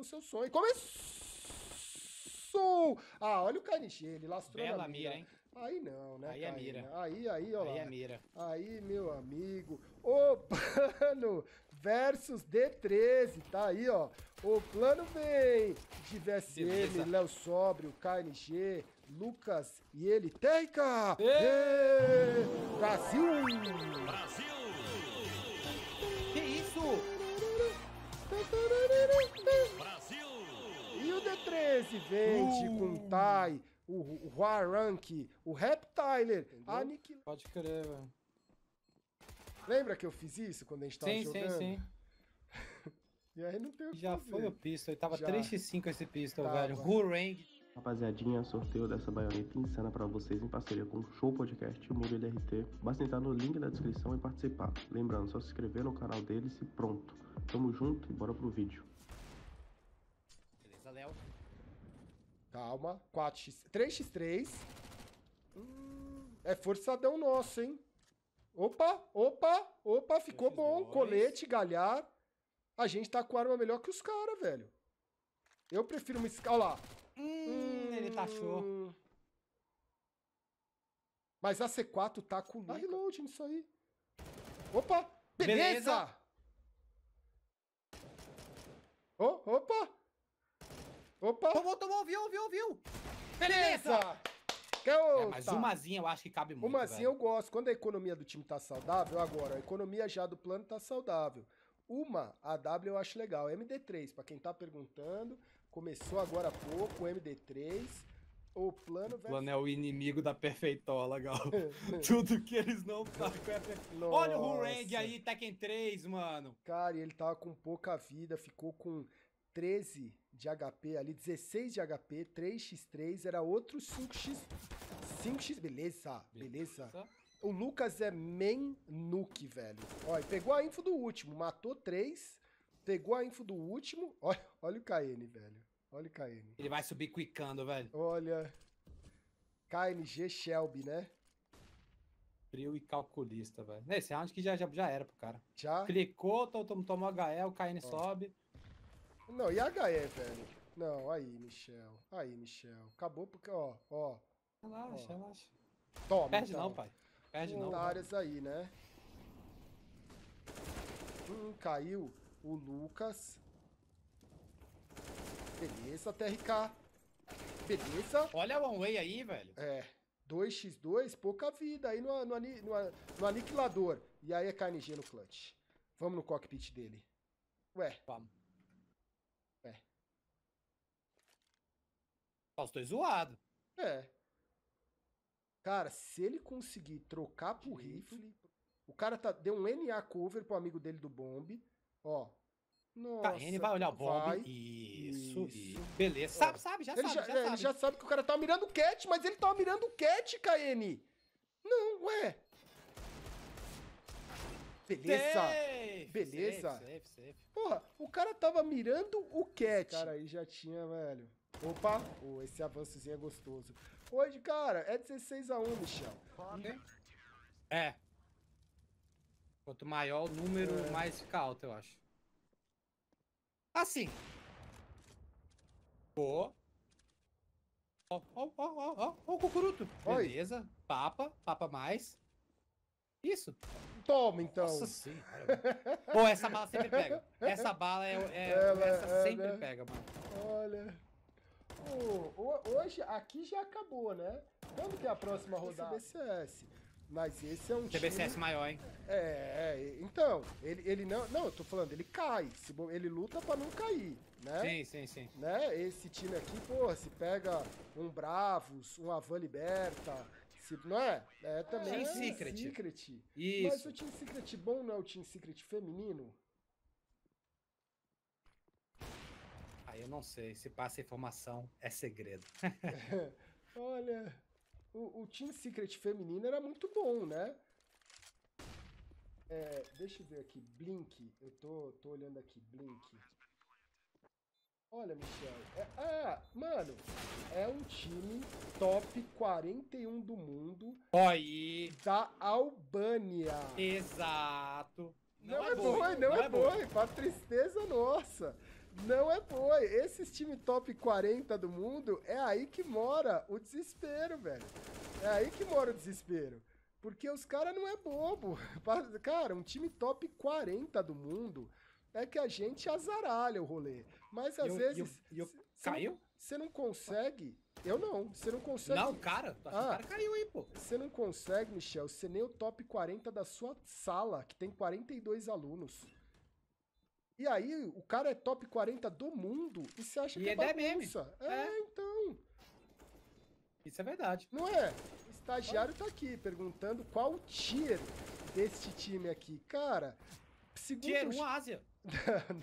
o seu sonho. Começou! Ah, olha o KNG ele lastrou Bela na mira. mira, hein? Aí não, né, Aí é mira. Aí, aí, ó Aí é mira. Aí, meu amigo, o plano versus D13, tá aí, ó. O plano vem de VSM, Léo Sóbrio, KNG, Lucas e ele, Teica! Brasil! Brasil! Que isso? 13 Vente, uh. Kuntai, o, o Huarank, o Rap Tyler, Aniquil... Pode crer, velho. Lembra que eu fiz isso quando a gente tava sim, jogando? Sim, sim, sim. e aí não tem o que Já fazer. foi o pistol, ele tava 3x5 esse pistol, tava. velho. Hurang. Rapaziadinha, sorteio dessa baioneta insana para vocês em parceria com o Show Podcast e o Mundo LRT. Basta entrar no link da descrição e participar. Lembrando, só se inscrever no canal deles e pronto. Tamo junto e bora pro vídeo. Calma. 4x... 3x3. Hum, é forçadão nosso, hein? Opa, opa, opa, ficou bom. Dois. Colete, galhar. A gente tá com arma melhor que os caras, velho. Eu prefiro uma... Olha lá. Hum, hum, ele taxou. Mas a C4 tá com... Dá reload nisso aí. Opa, beleza! beleza. Oh, opa! Opa! Tomou, tomou, viu, viu, viu! Beleza! É, mas umazinha eu acho que cabe muito. Umazinha velho. eu gosto. Quando a economia do time tá saudável, agora, a economia já do plano tá saudável. Uma a W eu acho legal. MD3, para quem tá perguntando, começou agora há pouco o MD3. O plano, o plano é o inimigo da perfeitola, Gal. Tudo que eles não fazem. é Olha o Hurang aí, Tekken 3, mano. Cara, ele tava com pouca vida, ficou com 13 de HP ali, 16 de HP, 3x3, era outro 5x... 5x, beleza, beleza. beleza. O Lucas é main nuke, velho. Olha, pegou a info do último, matou 3, pegou a info do último, olha, olha o KN, velho. Olha o KN. Ele vai subir quicando, velho. Olha. KNG Shelby, né? frio e calculista, velho. Esse round que já, já, já era pro cara. Já? Clicou, tomou, tomou HE, o KN sobe. Não, e HE, velho? Não, aí, Michel. Aí, Michel. Acabou porque, ó, ó. Relaxa, ó. relaxa. Toma, Perde então. não, pai. Perde não. áreas pai. aí, né? Hum, caiu o Lucas. Beleza, TRK. Beleza. Olha o One Way aí, velho. É. 2x2, pouca vida aí no, no, no, no aniquilador. E aí é KNG no clutch. Vamos no cockpit dele. Ué. Vamos. Faustão é zoado. É. Cara, se ele conseguir trocar pro rifle, o cara tá, deu um NA cover pro amigo dele do bomb, ó. Tá, Nossa, tá, ele vai olhar o bomb. Vai. Isso, isso. Beleza. Ó, sabe, sabe, já sabe. Já, já é, sabe. Ele já sabe que o cara tava tá mirando o cat, mas ele tava tá mirando o cat, KN. Não, ué. Beleza! Safe, beleza! Safe, safe, Porra, o cara tava mirando o cat. cara aí já tinha, velho. Opa, oh, esse avançozinho é gostoso. Hoje, cara, é 16 a 1, Michel. É. Quanto maior o número, é. mais fica alto, eu acho. Assim. Boa. Ó, ó, ó, ó, ó, o cucuruto. Oi. Beleza. Papa, papa mais. Isso. Toma, então. Nossa senhora. Pô, essa bala sempre pega. Essa bala é... é ela, essa ela... É, sempre né? pega, mano. Olha hoje aqui já acabou, né? Quando que é a próxima é rodada? Esse Mas esse é um é CBCS time... maior, hein? É, é então, ele, ele não. Não, eu tô falando, ele cai. Ele luta pra não cair, né? Sim, sim, sim. Né? Esse time aqui, pô, se pega um Bravos, um Avan Liberta, se, não é? É também. Team é, Secret. Secret. Isso. Mas o Team Secret bom não é o Team Secret feminino? eu não sei. Se passa informação, é segredo. olha, o, o Team Secret feminino era muito bom, né? É, deixa eu ver aqui, Blink. Eu tô, tô olhando aqui, Blink. Olha, Michel. É, ah, mano, é um time top 41 do mundo. Oi! Da Albânia. Exato. Não, não é, é boi, não, não, é, é boi. Pra tristeza nossa. Não é boi. Esses times top 40 do mundo, é aí que mora o desespero, velho. É aí que mora o desespero. Porque os caras não é bobo. Cara, um time top 40 do mundo é que a gente azaralha o rolê. Mas às vezes. Eu, eu, caiu? Você não consegue. Eu não, você não consegue. Não, cara, ah, o cara caiu aí, pô. Você não consegue, Michel, ser nem o top 40 da sua sala, que tem 42 alunos. E aí o cara é top 40 do mundo e você acha e que é, é bagunça. É, é, então. Isso é verdade. Não é? O estagiário tá aqui perguntando qual o tier deste time aqui. Cara, segundo... Tier 1 Ásia.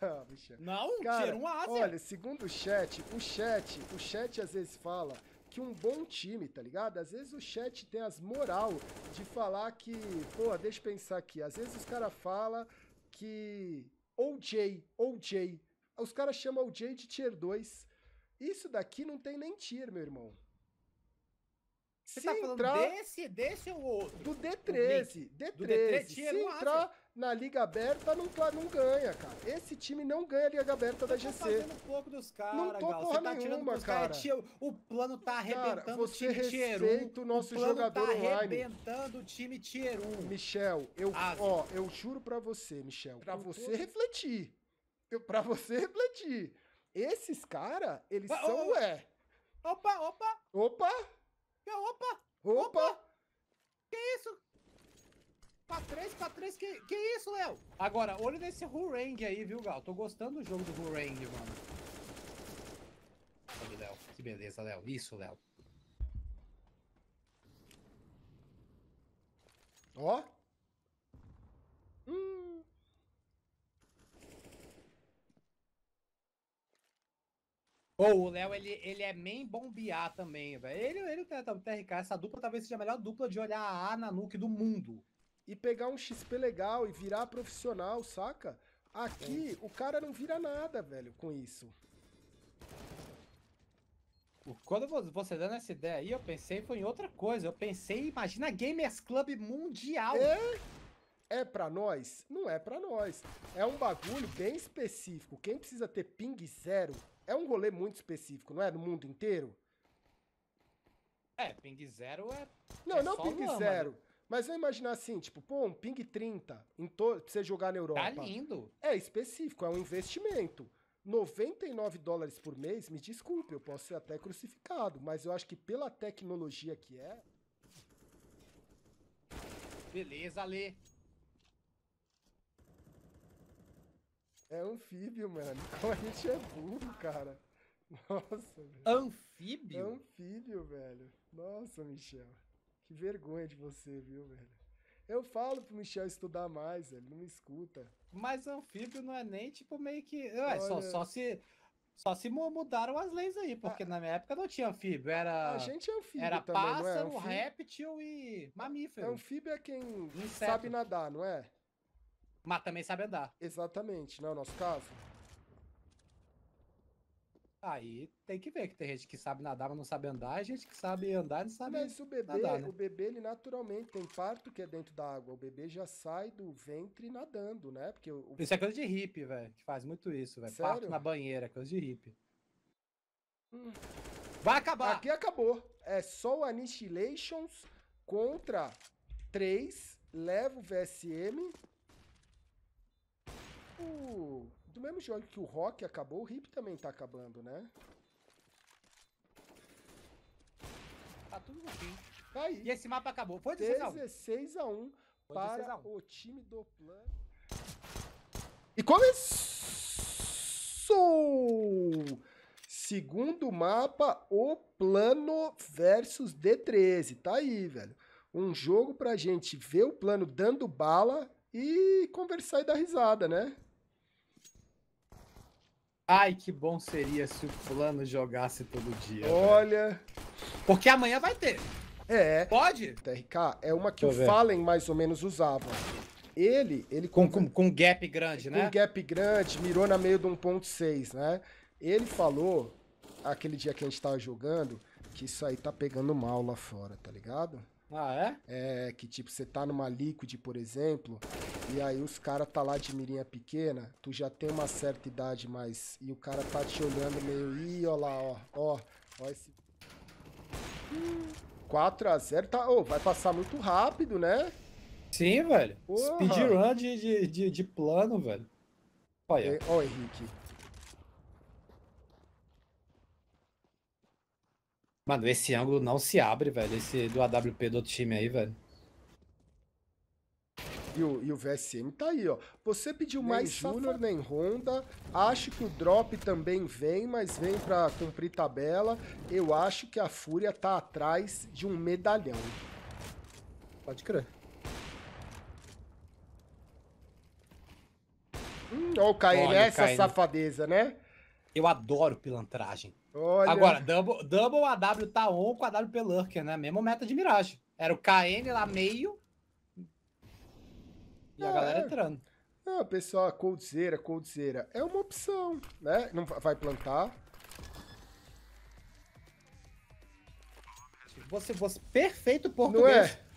não, bicho. Não, cara, tier 1 Ásia. Olha, segundo o chat, o chat, o chat às vezes fala que um bom time, tá ligado? Às vezes o chat tem as moral de falar que... Pô, deixa eu pensar aqui. Às vezes os caras falam que OJ, OJ. Os caras chamam OJ de tier 2. Isso daqui não tem nem tier, meu irmão. Você se tá entrar... falando desse, desse ou outro? Do D13. D13. Do D13 se entrar na Liga Aberta não, tá, não ganha, cara. Esse time não ganha a Liga Aberta da GC. fazendo pouco dos caras, Não tô Gal. porra tá nenhuma, cara. Cara, o plano tá arrebentando cara, você o time respeita o nosso o tá jogador tá online. arrebentando o time Tier 1. Michel, eu, ah, ó, eu juro pra você, Michel, pra você todo... refletir. Eu, pra você refletir. Esses caras, eles ah, são, o ué... opa! Opa! Opa! Opa! Opa! Que isso? Pra três, pra três, que, que isso, Léo? Agora, olho nesse Hurang aí, viu, Gal? Tô gostando do jogo do Hurang, mano. Olha, Léo. Que beleza, Léo. Isso, Léo. Ó. Hum. Oh, o Léo, ele, ele é main bombear também, velho. Ele, ele, né, tá o TRK, essa dupla talvez seja a melhor dupla de olhar a A na nuke do mundo e pegar um XP legal e virar profissional, saca? Aqui, o cara não vira nada, velho, com isso. Quando você dando essa ideia aí, eu pensei foi em outra coisa. Eu pensei, imagina Gamers Club Mundial. É? É pra nós? Não é pra nós. É um bagulho bem específico. Quem precisa ter ping zero é um rolê muito específico, não é? No mundo inteiro? É, ping zero é. Não, é não ping lama, zero. Né? Mas vamos imaginar assim, tipo, pô, um ping 30 em pra você jogar na Europa. Tá lindo. É específico, é um investimento. 99 dólares por mês, me desculpe, eu posso ser até crucificado, mas eu acho que pela tecnologia que é. Beleza, Lê. É anfíbio, mano. Como a gente é burro, cara. Nossa, velho. Anfíbio? É anfíbio, velho. Nossa, Michel. Que vergonha de você, viu, velho? Eu falo pro Michel estudar mais, ele não me escuta. Mas anfíbio não é nem tipo meio que. Ué, só, só se. Só se mudaram as leis aí, porque ah. na minha época não tinha anfíbio, era... A gente é anfíbio Era também, é? pássaro, é? réptil e mamífero. Anfíbio é quem Inseto. sabe nadar, não é? Mas também sabe andar. Exatamente, não é o nosso caso? Aí tem que ver que tem gente que sabe nadar, mas não sabe andar, e gente que sabe andar e não sabe Mas o bebê, nadar, né? o bebê, ele naturalmente tem parto que é dentro da água. O bebê já sai do ventre nadando, né? Porque o... Isso é coisa de hippie, velho, que faz muito isso, velho. Parto na banheira, é coisa de hippie. Hum. Vai acabar! Aqui acabou. É só o Annihilations contra 3, leva o VSM. Uh do mesmo jeito que o rock acabou, o hip também tá acabando, né? Tá tudo no fim. Tá aí. E esse mapa acabou. Foi 16x1. 16 a 1 para a 1. o time do plano. E começou! Segundo mapa, o plano versus D13. Tá aí, velho. Um jogo pra gente ver o plano dando bala e conversar e dar risada, né? Ai, que bom seria se o fulano jogasse todo dia. Olha. Véio. Porque amanhã vai ter. É. Pode? TRK é uma que o Fallen mais ou menos usava. Ele, ele com, com, com gap grande, né? Com gap grande, mirou na meio de 1.6, né? Ele falou aquele dia que a gente tava jogando que isso aí tá pegando mal lá fora, tá ligado? Ah, é? É, que tipo, você tá numa liquid, por exemplo, e aí os caras tá lá de mirinha pequena, tu já tem uma certa idade, mas... E o cara tá te olhando meio... Ih, ó lá, ó, ó, ó esse... 4x0, hum. tá... Oh, vai passar muito rápido, né? Sim, velho. Porra. Speedrun de, de, de, de plano, velho. Olha. Ô, Henrique, Mano, esse ângulo não se abre, velho. Esse do AWP do outro time aí, velho. E o, e o VSM tá aí, ó. Você pediu nem mais Júnior, nem Honda. Acho que o Drop também vem, mas vem pra cumprir tabela. Eu acho que a Fúria tá atrás de um medalhão. Pode crer. Hum, ó o KNS, essa safadeza, né? Eu adoro pilantragem. Olha. Agora, Double, double AW tá on com a AWP Lurker, né? Mesmo meta de miragem. Era o KN lá meio. E ah, é. Ah, a galera entrando. Não, pessoal, coldzera, coldzera. É uma opção, né? Não vai plantar. Você, você perfeito português. É?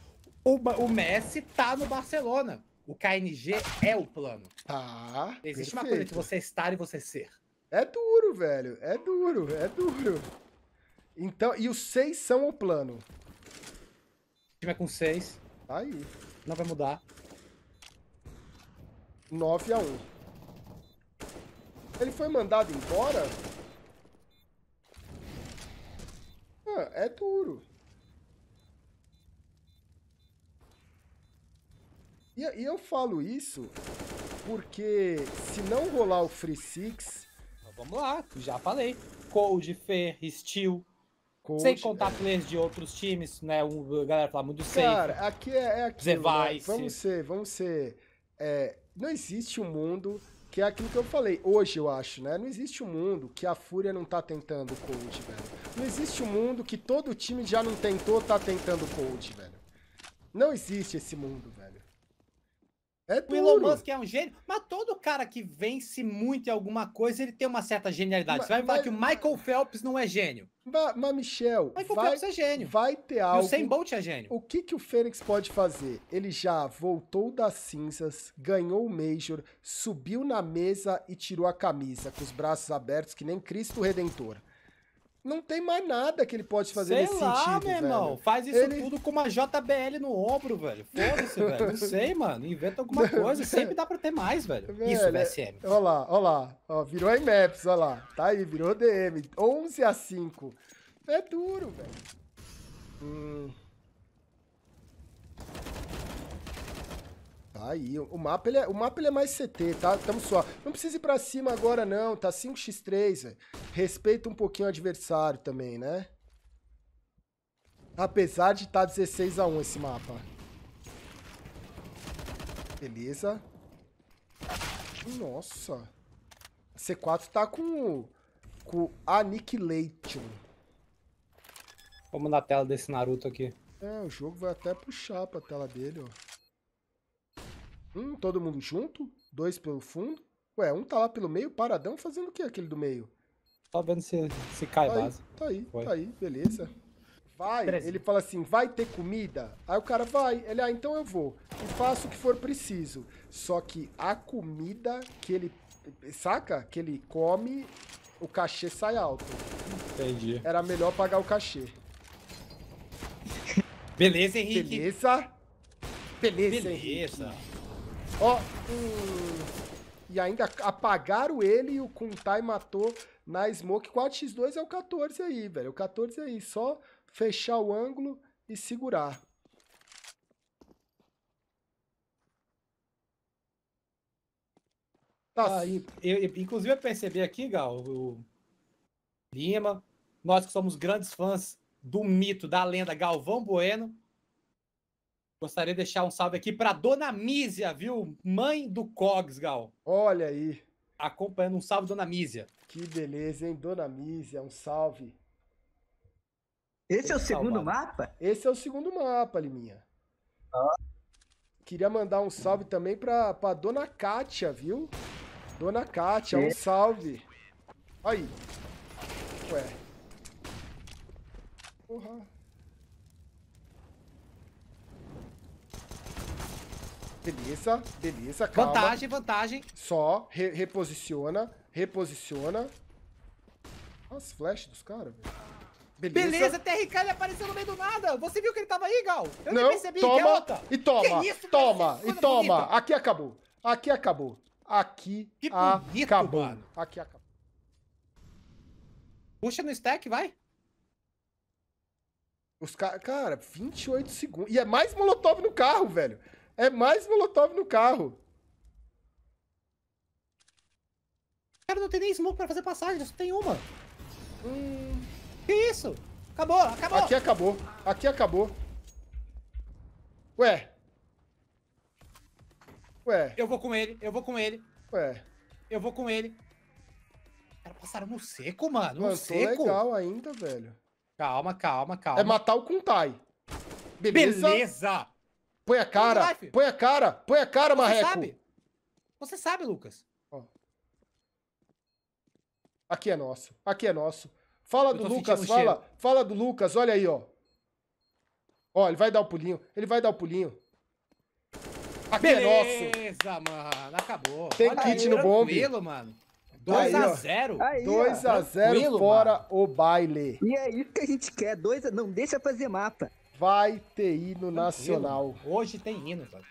O, o Messi tá no Barcelona. O KNG é o plano. Tá. Existe perfeito. uma coisa de você é estar e você é ser. É duro, velho. É duro, é duro. Então, e os seis são o plano. Se tiver com seis. Tá aí. Não vai mudar. 9 a 1. Ele foi mandado embora? Ah, é duro. E, e eu falo isso porque se não rolar o Free Six, Vamos lá, já falei. Cold, Fer, Steel. Sem contar é. players de outros times, né? o a galera fala muito safe. Cara, aqui é, é aquilo, né? Vamos ser, vamos ser. É, não existe um mundo que é aquilo que eu falei hoje, eu acho, né? Não existe um mundo que a Fúria não tá tentando o Cold, velho. Não existe um mundo que todo time já não tentou, tá tentando o Cold, velho. Não existe esse mundo, velho. É o Elon Musk é um gênio, mas todo cara que vence muito em alguma coisa, ele tem uma certa genialidade. Mas, Você vai falar mas, que o Michael Phelps não é gênio. Mas, mas Michel, Michael vai, Phelps é gênio. Vai ter algo. E o Sam Bolt é gênio. O que, que o Fênix pode fazer? Ele já voltou das cinzas, ganhou o Major, subiu na mesa e tirou a camisa com os braços abertos, que nem Cristo Redentor. Não tem mais nada que ele pode fazer sei nesse lá, sentido, meu velho. irmão. Faz isso ele... tudo com uma JBL no ombro, velho. Foda-se, velho. Não sei, mano. Inventa alguma coisa. Sempre dá pra ter mais, velho. velho isso, BSM. Olha lá, olha lá. Ó, virou a IMAPS, olha lá. Tá aí, virou DM. 11 a 5. É duro, velho. Hum. Tá aí. O mapa, ele é, o mapa ele é mais CT, tá? Tamo só. Não precisa ir pra cima agora, não. Tá 5x3, velho. Respeita um pouquinho o adversário também, né? Apesar de estar tá 16 x 1 esse mapa. Beleza. Nossa. C4 tá com com Annihilation. Vamos na tela desse Naruto aqui. É, o jogo vai até puxar pra tela dele, ó. Um todo mundo junto, dois pelo fundo. Ué, um tá lá pelo meio, paradão, fazendo o que aquele do meio? Só vendo se, se cai tá base. Aí, tá aí, Foi. tá aí, beleza. Vai, ele fala assim, vai ter comida? Aí o cara vai, ele, ah, então eu vou. E faço o que for preciso. Só que a comida que ele, saca? Que ele come, o cachê sai alto. Entendi. Era melhor pagar o cachê. Beleza, Henrique. Beleza? Beleza, Beleza. Henrique. Ó, e ainda apagaram ele e o Kuntai matou na smoke. 4x2 é o 14 aí, velho. O 14 é aí, só fechar o ângulo e segurar. Tá. Ah, eu, eu, inclusive, eu percebi aqui, Gal, o Lima, nós que somos grandes fãs do mito, da lenda Galvão Bueno, Gostaria de deixar um salve aqui para Dona Mísia, viu? Mãe do Cogs, Gal. Olha aí. Acompanhando um salve, Dona Mísia. Que beleza, hein? Dona Mísia, um salve. Esse é o é segundo mapa? Esse é o segundo mapa, Liminha. Ah. Queria mandar um salve também para pra Dona Kátia, viu? Dona Kátia, um é. salve. Aí. Ué. Porra. Uhum. Beleza, beleza, calma. Vantagem, vantagem. Só, re reposiciona, reposiciona. As flash dos caras, velho. Beleza. Beleza, TRK ele apareceu no meio do nada. Você viu que ele tava aí, Gal? Eu não, nem percebi, é toma, E toma, isso, toma, e toma. Bonita. Aqui acabou. Aqui acabou. Aqui que bonito, acabou. Mano. Aqui acabou. Puxa no stack, vai. Os caras, Cara, 28 segundos. E é mais molotov no carro, velho. É mais Molotov no carro. Cara, não tem nem smoke pra fazer passagem, só tem uma. Hum... Que isso? Acabou, acabou. Aqui acabou. Aqui acabou. Ué. Ué. Eu vou com ele, eu vou com ele. Ué. Eu vou com ele. Cara, passaram no seco, mano. mano no seco. legal ainda, velho. Calma, calma, calma. É matar o Kuntai. Beleza? Beleza! Põe a cara, vai, põe a cara, põe a cara, Você Marreco. Sabe? Você sabe, Lucas. Ó. Aqui é nosso, aqui é nosso. Fala do Lucas, fala, cheiro. fala do Lucas, olha aí, ó. Ó, ele vai dar o um pulinho, ele vai dar o um pulinho. Aqui Beleza, é nosso. Beleza, mano, acabou. Tem olha kit aí, no bomb. Tranquilo, mano. 2x0. 2x0 fora mano. o baile. E é isso que a gente quer. Dois, a... não deixa fazer mapa vai ter hino nacional. Hoje tem hino, velho.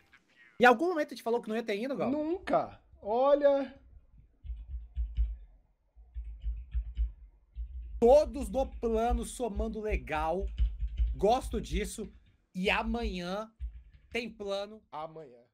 Em algum momento a gente falou que não ia ter hino, Gal? Nunca. Olha. Todos no plano somando legal. Gosto disso. E amanhã tem plano. Amanhã.